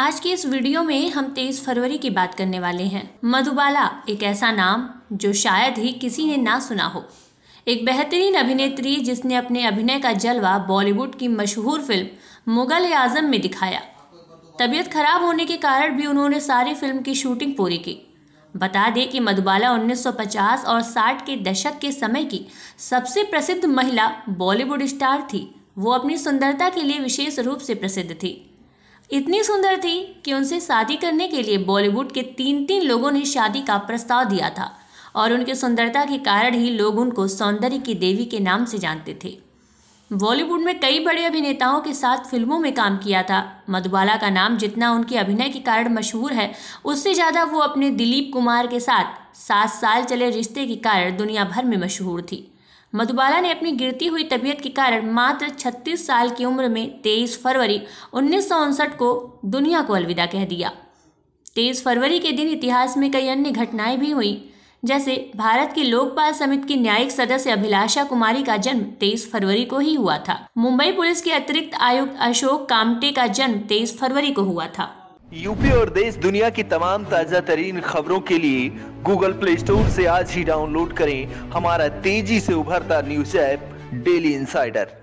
आज के इस वीडियो में हम तेईस फरवरी की बात करने वाले हैं मधुबाला एक ऐसा नाम जो शायद ही किसी ने ना सुना हो एक बेहतरीन अभिनेत्री जिसने अपने अभिनय का जलवा बॉलीवुड की मशहूर फिल्म मुगल आजम में दिखाया तबीयत खराब होने के कारण भी उन्होंने सारी फिल्म की शूटिंग पूरी की बता दें कि मधुबाला 1950 और 60 के दशक के समय की सबसे प्रसिद्ध महिला बॉलीवुड स्टार थी वो अपनी सुंदरता के लिए विशेष रूप से प्रसिद्ध थी इतनी सुंदर थी कि उनसे शादी करने के लिए बॉलीवुड के तीन तीन लोगों ने शादी का प्रस्ताव दिया था और उनकी सुंदरता के कारण ही लोग उनको सौंदर्य की देवी के नाम से जानते थे बॉलीवुड में कई बड़े अभिनेताओं के साथ फिल्मों में काम किया था मधुबाला का नाम जितना उनके अभिनय के कारण मशहूर है उससे ज़्यादा वो अपने दिलीप कुमार के साथ सात साल चले रिश्ते के कारण दुनिया भर में मशहूर थी मधुबाला ने अपनी गिरती हुई तबीयत के कारण मात्र 36 साल की उम्र में 23 फरवरी उन्नीस को दुनिया को अलविदा कह दिया 23 फरवरी के दिन इतिहास में कई अन्य घटनाएं भी हुई जैसे भारत की लोकपाल समिति की न्यायिक सदस्य अभिलाषा कुमारी का जन्म 23 फरवरी को ही हुआ था मुंबई पुलिस के अतिरिक्त आयुक्त अशोक कामटे का जन्म 23 फरवरी को हुआ था यूपी और देश दुनिया की तमाम ताजा तरीन खबरों के लिए गूगल प्ले स्टोर से आज ही डाउनलोड करें हमारा तेजी से उभरता न्यूज ऐप डेली इंसाइडर